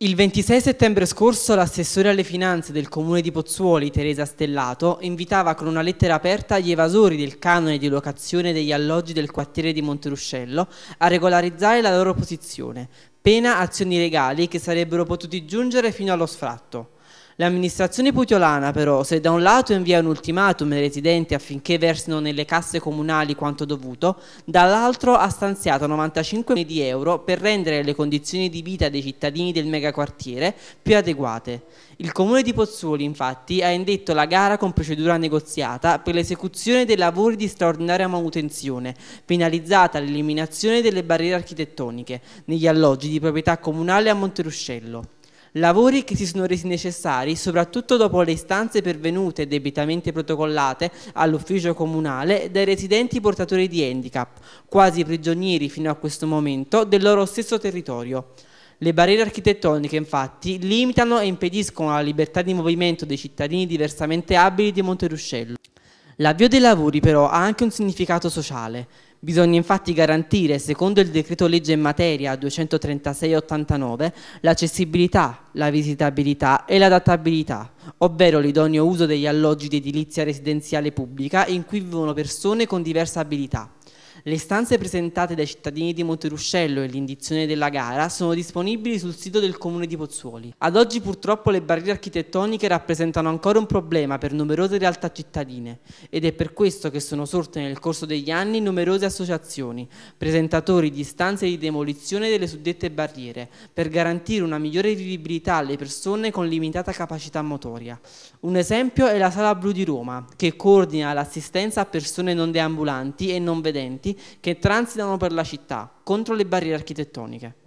Il 26 settembre scorso l'assessore alle finanze del comune di Pozzuoli, Teresa Stellato, invitava con una lettera aperta gli evasori del canone di locazione degli alloggi del quartiere di Monteruscello a regolarizzare la loro posizione, pena azioni legali che sarebbero potuti giungere fino allo sfratto. L'amministrazione putiolana però, se da un lato invia un ultimatum ai residenti affinché versino nelle casse comunali quanto dovuto, dall'altro ha stanziato 95 milioni di euro per rendere le condizioni di vita dei cittadini del megaquartiere più adeguate. Il comune di Pozzuoli infatti ha indetto la gara con procedura negoziata per l'esecuzione dei lavori di straordinaria manutenzione, finalizzata all'eliminazione delle barriere architettoniche negli alloggi di proprietà comunale a Monteruscello. Lavori che si sono resi necessari soprattutto dopo le istanze pervenute debitamente protocollate all'ufficio comunale dai residenti portatori di handicap, quasi prigionieri fino a questo momento del loro stesso territorio. Le barriere architettoniche infatti limitano e impediscono la libertà di movimento dei cittadini diversamente abili di Monteruscello. L'avvio dei lavori però ha anche un significato sociale. Bisogna infatti garantire, secondo il decreto legge in materia 236-89, l'accessibilità, la visitabilità e l'adattabilità, ovvero l'idoneo uso degli alloggi di edilizia residenziale pubblica in cui vivono persone con diversa abilità. Le istanze presentate dai cittadini di Monteruscello e l'indizione della gara sono disponibili sul sito del comune di Pozzuoli. Ad oggi purtroppo le barriere architettoniche rappresentano ancora un problema per numerose realtà cittadine ed è per questo che sono sorte nel corso degli anni numerose associazioni, presentatori di istanze di demolizione delle suddette barriere per garantire una migliore vivibilità alle persone con limitata capacità motoria. Un esempio è la Sala Blu di Roma, che coordina l'assistenza a persone non deambulanti e non vedenti che transitano per la città contro le barriere architettoniche.